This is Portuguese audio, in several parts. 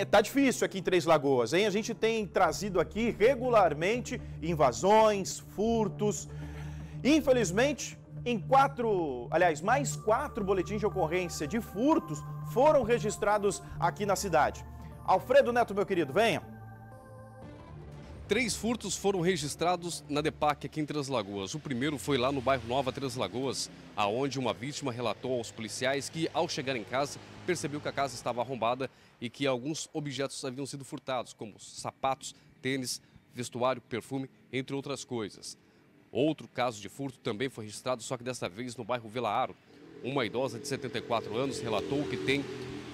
É, tá difícil aqui em Três Lagoas, hein? A gente tem trazido aqui regularmente invasões, furtos. Infelizmente, em quatro, aliás, mais quatro boletins de ocorrência de furtos foram registrados aqui na cidade. Alfredo Neto, meu querido, venha. Três furtos foram registrados na DEPAC aqui em Três Lagoas. O primeiro foi lá no bairro Nova Três Lagoas, aonde uma vítima relatou aos policiais que, ao chegar em casa, percebeu que a casa estava arrombada e que alguns objetos haviam sido furtados, como sapatos, tênis, vestuário, perfume, entre outras coisas. Outro caso de furto também foi registrado, só que desta vez no bairro Aro. Uma idosa de 74 anos relatou que tem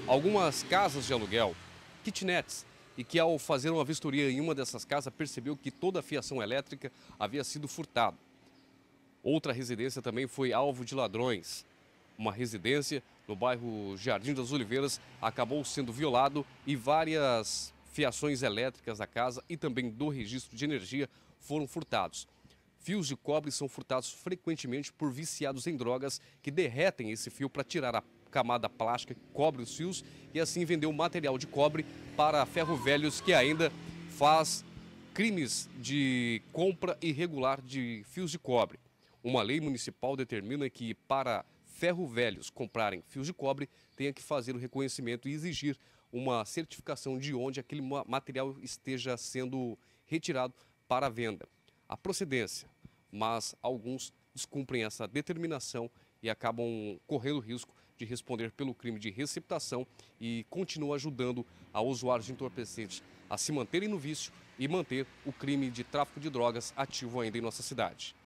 algumas casas de aluguel, kitnets, e que ao fazer uma vistoria em uma dessas casas percebeu que toda a fiação elétrica havia sido furtada. Outra residência também foi alvo de ladrões uma residência no bairro Jardim das Oliveiras, acabou sendo violado e várias fiações elétricas da casa e também do registro de energia foram furtados. Fios de cobre são furtados frequentemente por viciados em drogas que derretem esse fio para tirar a camada plástica que cobre os fios e assim vender o material de cobre para ferrovelhos que ainda faz crimes de compra irregular de fios de cobre. Uma lei municipal determina que para ferro velhos comprarem fios de cobre, tenha que fazer o reconhecimento e exigir uma certificação de onde aquele material esteja sendo retirado para a venda. A procedência, mas alguns descumprem essa determinação e acabam correndo o risco de responder pelo crime de receptação e continuam ajudando a usuários de entorpecentes a se manterem no vício e manter o crime de tráfico de drogas ativo ainda em nossa cidade.